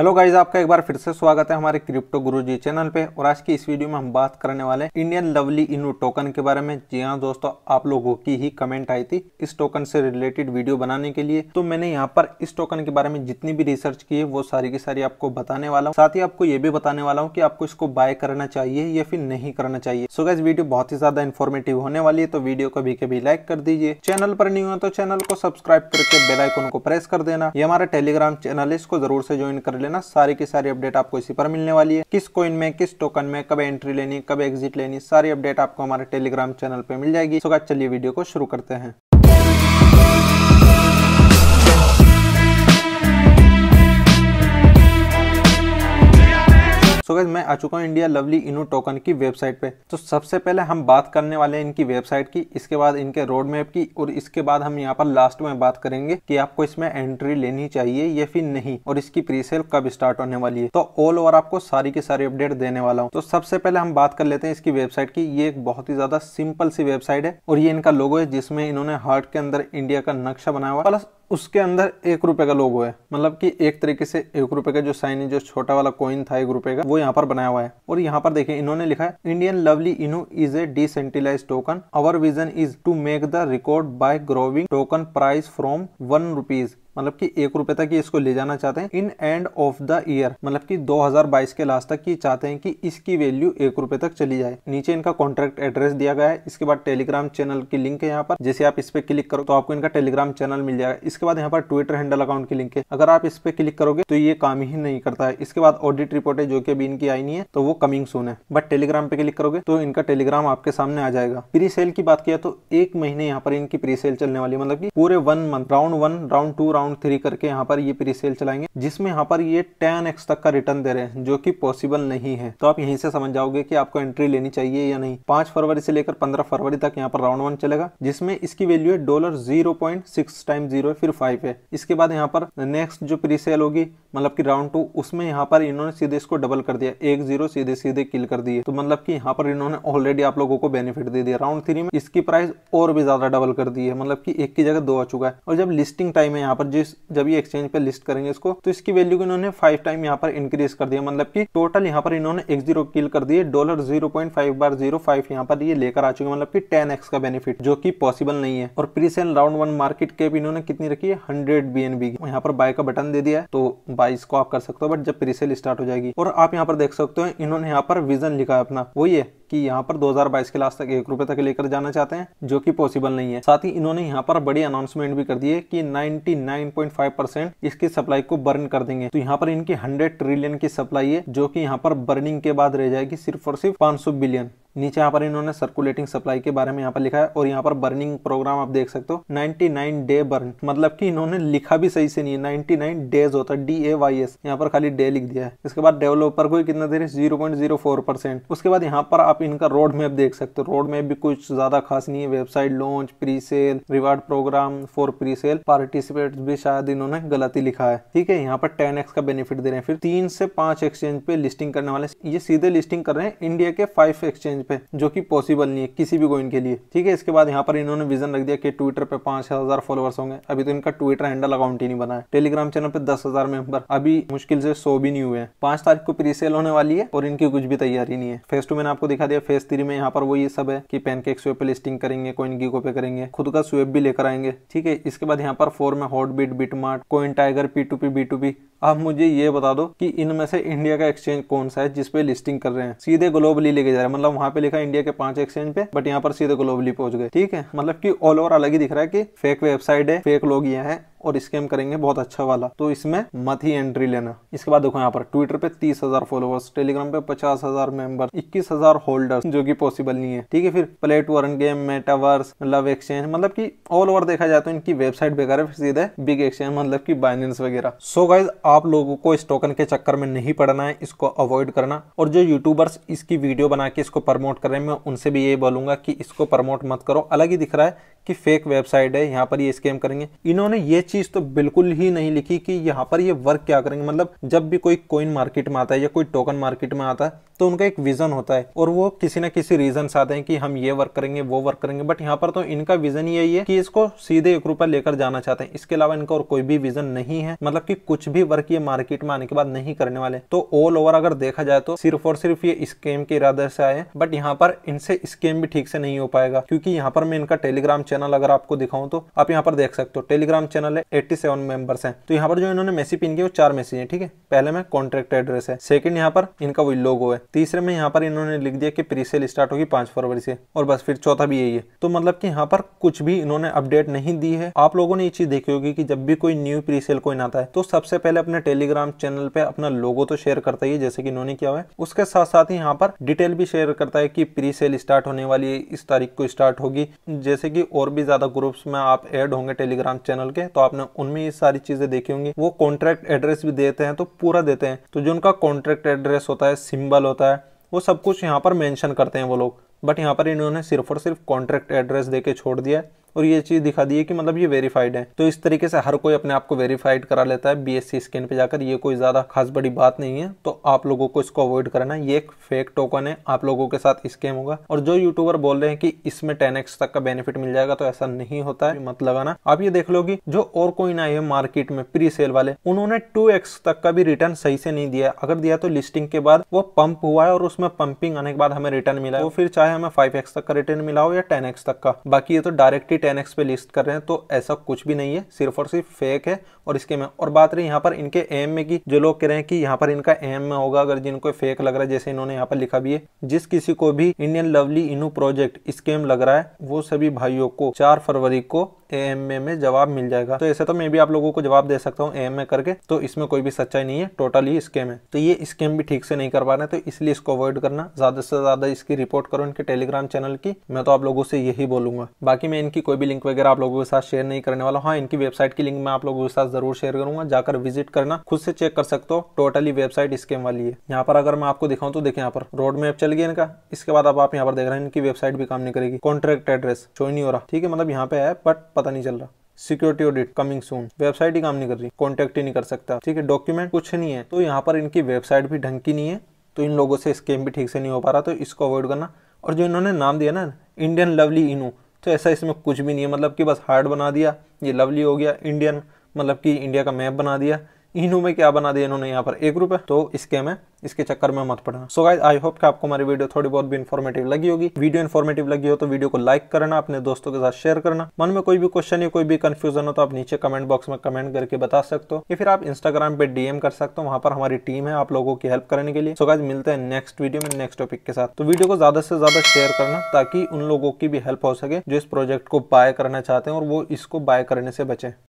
hello guys आपका एक बार फिर से स्वागत है हमारे क्रिप्टो गुरु जी चैनल पे और आज की इस वीडियो में हम बात करने वाले हैं इंडियन लवली इन टोकन के बारे में जी हाँ दोस्तों आप लोगों की ही कमेंट आई थी इस टोकन से रिलेटेड वीडियो बनाने के लिए तो मैंने यहाँ पर इस टोकन के बारे में जितनी भी रिसर्च की है वो सारी की सारी आपको बताने वाला हूँ साथ ही आपको ये भी बताने वाला हूँ की आपको इसको बाय करना चाहिए या फिर नहीं करना चाहिए सो गाइज वीडियो बहुत ही ज्यादा इन्फॉर्मेटिव होने वाली है तो वीडियो को भी कभी लाइक कर दीजिए चैनल पर नहीं हुआ तो चैनल को सब्सक्राइब करके बेलाइकोन को प्रेस कर देना ये हमारा टेलीग्राम चैनल है इसको जरूर से ज्वाइन कर लेना लेना सारी की सारी अपडेट आपको इसी पर मिलने वाली है किस कोइन में किस टोकन में कब एंट्री लेनी कब एग्जिट लेनी सारी अपडेट आपको हमारे टेलीग्राम चैनल पर मिल जाएगी सो चलिए वीडियो को शुरू करते हैं सो गैस मैं आ चुका हूँ इंडिया लवली इनो टोकन की वेबसाइट पे तो सबसे पहले हम बात करने वाले हैं इनकी वेबसाइट की इसके बाद इनके रोड मैप की और इसके बाद हम यहाँ पर लास्ट में बात करेंगे कि आपको इसमें एंट्री लेनी चाहिए या फिर नहीं और इसकी प्री सेल कब स्टार्ट होने वाली है तो ऑल ओवर आपको सारी की सारी अपडेट देने वाला हूँ तो सबसे पहले हम बात कर लेते हैं इसकी वेबसाइट की ये एक बहुत ही ज्यादा सिंपल सी वेबसाइट है और ये इनका लोगो है जिसमें इन्होंने हार्ट के अंदर इंडिया का नक्शा बनाया हुआ प्लस उसके अंदर एक रुपए का लोगो है मतलब कि एक तरीके से एक रुपए का जो साइन है जो छोटा वाला कॉइन था एक रुपए का वो यहाँ पर बनाया हुआ है और यहाँ पर देखिए इन्होंने लिखा है Indian lovely Inu is a decentralise token our vision is to make the record by growing token price from one rupees मतलब कि एक रुपए तक इसको ले जाना चाहते हैं in end of the year मतलब कि 2022 के लास्ट तक ये चाहते हैं कि इसकी वैल्यू एक रुपए तक चली जाए नीचे इनका कॉन्ट्रैक्ट एड्रेस दिया गया है इसके बाद टेलीग्राम चैनल की लिंक है यहाँ पर जैसे आप इस पर क्लिक करो तो आपको इनका टेलीग्राम चैनल मिल जाएगा इसके बाद यहाँ पर ट्विटर हैंडल अकाउंट की लिंक है अगर आप इस पर क्लिक करोगे तो ये काम ही नहीं करता है इसके बाद ऑडिट रिपोर्ट है जो की अभी इनकी आई नहीं है तो वो कमिंग सोन है बट टेलीग्राम पे क्लिक करोगे तो इनका टेलीग्राम आपके सामने आ जाएगा प्री सेल की बात किया तो एक महीने यहाँ पर इनकी प्री सेल चलने वाली मतलब की पूरे one month round one round two round three करके यहाँ पर ये प्री सेल चलाएंगे जिसमें यहाँ पर ये टेन एक्स तक का रिटर्न दे रहे हैं जो कि पॉसिबल नहीं है तो आप यहीं से समझ जाओगे कि आपको एंट्री लेनी चाहिए या नहीं पांच फरवरी से लेकर पंद्रह फरवरी तक यहाँ पर राउंड वन चलेगा जिसमें इसकी वैल्यू है dollar zero point six time zero फिर फाइव है इसके बाद यहाँ पर नेक्स्ट जो प्री सेल होगी मतलब कि राउंड टू उसमें यहाँ पर इन्होंने सीधे इसको डबल कर दिया एक जीरो सीधे सीधे किल कर दिए तो मतलब कि यहाँ पर इन्होंने ऑलरेडी आप लोगों को बेनिफिट दे दिया राउंड थ्री में इसकी प्राइस और भी ज्यादा डबल कर दी है मतलब कि एक की जगह दो आ चुका है और जब लिस्टिंग टाइम है यहाँ पर जिस जब ये एक्सचेंज पे लिस्ट करेंगे इसको तो इसकी वैल्यू इन्होंने फाइव टाइम यहाँ पर इंक्रीज कर दिया मतलब की टोटल यहाँ पर इन्होंने एक जीरो किल कर दिए डॉलर जीरो पॉइंट फाइव बार जीरो फाइव यहाँ पर ये लेकर आ चुके हैं मतलब की टेन एक्स का बेनिफिट जो कि पॉसिबल नहीं है और pre sale round one market cap इन्होंने कितनी रखी है हंड्रेड बी एन बी यहाँ पर बाय का बटन दे दिया तो बाईस को आप कर सकते हो बट जब प्रीसेल स्टार्ट हो जाएगी और आप यहाँ पर देख सकते हो इन्होंने यहाँ पर विजन लिखा है अपना वही है कि यहाँ पर 2022 के लास्ट तक एक रुपए तक लेकर जाना चाहते हैं जो कि पॉसिबल नहीं है साथ ही इन्होंने यहाँ पर बड़ी अनाउंसमेंट भी कर दी है कि 99.5 परसेंट इसकी सप्लाई को बर्न कर देंगे तो यहाँ पर इनकी 100 ट्रिलियन की सप्लाई है जो कि यहाँ पर बर्निंग के बाद रह जाएगी सिर्फ और सिर्फ 500 बिलियन नीचे यहाँ पर इन्होंने सर्कुलेटिंग सप्लाई के बारे में यहाँ पर लिखा है और यहाँ पर बर्निंग प्रोग्राम आप देख सकते हो 99 डे बर्न मतलब कि इन्होंने लिखा भी सही से नहीं है 99 डेज होता है डी ए वाई एस यहाँ पर खाली डे लिख दिया है इसके बाद डेवलपर को कितना दे रहे zero point zero four percent उसके बाद यहाँ पर आप इनका रोड मैप देख सकते हो रोड मैप भी कुछ ज्यादा खास नहीं है website launch pre sale reward programme for pre sale participate भी शायद इन्होंने गलती लिखा है ठीक है यहाँ पर टेन एक्स का बेनिफिट दे रहे हैं फिर तीन से पांच एक्सचेंज पे लिस्टिंग करने वाले ये सीधे लिस्टिंग कर रहे हैं इंडिया के फाइव एक्सचेंज एक्सचेंज पे जो कि पॉसिबल नहीं है किसी भी कोइन के लिए ठीक है इसके बाद यहाँ पर इन्होंने विजन रख दिया कि ट्विटर पे पांच हजार फॉलोअर्स होंगे अभी तो इनका ट्विटर हैंडल अकाउंट ही नहीं बना है टेलीग्राम चैनल पे दस हजार मेंबर अभी मुश्किल से सो भी नहीं हुए हैं पांच तारीख को प्री सेल होने वाली है और इनकी कुछ भी तैयारी नहीं है फेस टू मैंने आपको दिखा दिया फेस थ्री में यहाँ पर वो ये सब है कि पेनकेक स्वेप पे लिस्टिंग करेंगे कोइन की पे करेंगे खुद का स्वेप भी लेकर आएंगे ठीक है इसके बाद यहाँ पर फोर में Hotbit BitMart CoinTiger P to P B to P आप मुझे ये बता दो कि इनमें से इंडिया का एक्सचेंज कौन सा है जिसपे लिस्टिंग कर रहे हैं सीधे ग्लोबली लेके जा रहे हैं मतलब वहां यहाँ पे लिखा इंडिया के पांच एक्सचेंज पे बट यहाँ पर सीधे ग्लोबली पहुंच गए ठीक है मतलब की ऑल ओवर अलग ही दिख रहा है की फेक वेबसाइट है फेक लोग ये है और स्कैम करेंगे बहुत अच्छा वाला तो इसमें मत ही एंट्री लेना इसके बाद देखो यहाँ पर ट्विटर पे तीस हजार फॉलोअर्स टेलीग्राम पे पचास हजार मेंबर इक्कीस हजार होल्डर्स जो कि पॉसिबल नहीं है ठीक है फिर play to earn game metaverse love exchange मतलब कि ऑल ओवर देखा जाए तो इनकी वेबसाइट बेकार है सीधे बिग एक्सचेंज मतलब की बाइनेंस वगैरह सो गाइज आप लोगों को इस टोकन के चक्कर में नहीं पड़ना है इसको अवॉइड करना और जो यूट्यूबर्स इसकी वीडियो बना के इसको पर प्रमोट कर रहे हैं मैं उनसे भी ये बोलूँगा कि इसको प्रमोट मत करो अलग ही दिख रहा है कि फेक वेबसाइट है यहाँ पर ये स्कैम करेंगे इन्होंने ये चीज़ तो बिल्कुल ही नहीं लिखी कि यहाँ पर ये वर्क क्या करेंगे मतलब जब भी कोई कोइन मार्केट में आता है या कोई टोकन मार्केट में आता है तो उनका एक विजन होता है और वो किसी ना किसी रीजन से आते हैं कि हम ये वर्क करेंगे वो वर्क करेंगे बट यहाँ पर तो इनका विजन यही है कि इसको सीधे एक रुपये लेकर जाना चाहते हैं इसके अलावा इनका और कोई भी विजन नहीं है मतलब कि कुछ भी वर्क ये मार्केट में आने के बाद नहीं करने वाले तो ऑल ओवर अगर देखा जाए तो सिर्फ और सिर्फ ये स्कैम के इरादे से आए बट बट यहाँ पर इनसे स्केम भी ठीक से नहीं हो पाएगा क्योंकि यहाँ पर मैं इनका टेलीग्राम चैनल अगर आपको दिखाऊं तो आप यहाँ पर देख सकते हो टेलीग्राम चैनल है एट्टी सेवन मेंबर्स हैं तो यहाँ पर जो इन्होंने मैसेज पिन किया वो चार मैसेज है ठीक है पहले में कॉन्ट्रैक्ट एड्रेस है सेकंड यहाँ पर इनका वो लोगो है तीसरे में यहाँ पर इन्होंने लिख दिया कि प्री सेल स्टार्ट होगी पांच फरवरी से और बस फिर चौथा भी यही है तो मतलब की यहाँ पर कुछ भी इन्होंने अपडेट नहीं दी है आप लोगों ने ये चीज देखी होगी की जब भी कोई न्यू प्री सेल कोई आता है तो सबसे पहले अपने टेलीग्राम चैनल पे अपना लोगो तो शेयर करता ही है जैसे कि इन्होंने किया हुआ है उसके साथ साथ ही यहाँ पर डिटेल भी शेयर करता है पता है कि प्री सेल स्टार्ट होने वाली है इस तारीख को स्टार्ट होगी जैसे कि और भी ज्यादा ग्रुप्स में आप ऐड होंगे टेलीग्राम चैनल के तो आपने उनमें ये सारी चीजें देखी होंगी वो कॉन्ट्रैक्ट एड्रेस भी देते हैं तो पूरा देते हैं तो जो उनका कॉन्ट्रैक्ट एड्रेस होता है सिम्बल होता है वो सब कुछ यहाँ पर मैंशन करते हैं वो लोग बट यहाँ पर इन्होंने सिर्फ और सिर्फ कॉन्ट्रैक्ट एड्रेस दे छोड़ दिया है और ये चीज़ दिखा दी है कि मतलब ये वेरीफाइड है तो इस तरीके से हर कोई अपने आप को वेरीफाइड करा लेता है बीएससी स्कैन पे जाकर ये कोई ज़्यादा खास बड़ी बात नहीं है तो आप लोगों को इसको अवॉइड करना ये एक फेक टोकन है आप लोगों के साथ स्कैम होगा और जो यूट्यूबर बोल रहे हैं कि इसमें टेन तक का बेनिफिट मिल जाएगा तो ऐसा नहीं होता है मत लगाना आप ये देख लो जो और कोई ना है मार्केट में प्री सेल वाले उन्होंने टू तक का भी रिटर्न सही से नहीं दिया अगर दिया तो लिस्टिंग के बाद वो पंप हुआ है और उसमें पंपिंग आने के बाद हमें रिटर्न मिला है वो फिर चाहे हमें फाइव तक का रिटर्न मिला हो या टेन तक का बाकी ये तो डायरेक्टली टेन एक्स पे लिस्ट कर रहे हैं तो ऐसा कुछ भी नहीं है सिर्फ और सिर्फ फेक है और इसके में और बात रही यहाँ पर इनके एम में की जो लोग कह रहे हैं कि यहाँ पर इनका एम में होगा अगर जिनको फेक लग रहा है जैसे इन्होंने यहाँ पर लिखा भी है जिस किसी को भी Indian lovely Inu project scam लग रहा है वो सभी भाइयों को चार फरवरी को एम में जवाब मिल जाएगा तो ऐसे तो मैं भी आप लोगों को जवाब दे सकता हूँ एम करके तो इसमें कोई भी सच्चाई नहीं है टोटली स्केम है तो ये स्केम भी ठीक से नहीं कर पा रहे तो इसलिए इसको अवॉइड करना ज्यादा से ज्यादा इसकी रिपोर्ट करो इनके टेलीग्राम चैनल की मैं तो आप लोगों से यही बोलूंगा बाकी मैं इनकी कोई भी लिंक वगैरह आप लोगों के साथ शेयर नहीं करने वाला हूँ हाँ इनकी वेबसाइट की लिंक मैं आप लोगों के साथ साथ जरूर शेयर करूंगा जाकर विजिट करना खुद से चेक कर सकते हो टोटली वेबसाइट स्केम वाली है यहाँ पर अगर मैं आपको दिखाऊँ तो देखिए यहाँ पर रोड मैप चल गया इनका इसके बाद आप यहाँ पर देख रहे हैं इनकी वेबसाइट भी काम नहीं करेगी कॉन्ट्रैक्ट एड्रेस चो नहीं हो रहा ठीक है मतलब यहाँ पे है बट पता नहीं चल रहा security audit coming soon website ही काम नहीं कर रही कॉन्टेक्ट ही नहीं कर सकता ठीक है डॉक्यूमेंट कुछ नहीं है तो यहाँ पर इनकी वेबसाइट भी ढंग की नहीं है तो इन लोगों से स्केम भी ठीक से नहीं हो पा रहा तो इसको अवॉइड करना और जो इन्होंने नाम दिया ना इंडियन लवली इनू तो ऐसा इसमें कुछ भी नहीं है मतलब कि बस हार्ड बना दिया ये लवली हो गया इंडियन मतलब कि इंडिया का मैप बना दिया इन्हों में क्या बना दिया इन्होंने यहाँ पर एक रुपए तो इसके में इसके चक्कर में मत पड़ना सो गाइज आई होप कि आपको हमारी वीडियो थोड़ी बहुत भी इन्फॉर्मेटिव लगी होगी वीडियो इन्फॉर्मेटिव लगी हो तो वीडियो को लाइक करना अपने दोस्तों के साथ शेयर करना मन में कोई भी क्वेश्चन या कोई भी कंफ्यूजन हो तो आप नीचे कमेंट बॉक्स में कमेंट करके बता सकते हो या फिर आप इंस्टाग्राम पे डीएम कर सकते हो वहाँ पर हमारी टीम है आप लोगों की हेल्प करने के लिए सो गाइज मिलते हैं नेक्स्ट वीडियो में नेक्स्ट टॉपिक के साथ तो वीडियो को ज्यादा से ज्यादा शेयर करना ताकि उन लोगों की भी हेल्प हो सके जो इस प्रोजेक्ट को बाय करना चाहते हैं और वो इसको बाय करने से बचे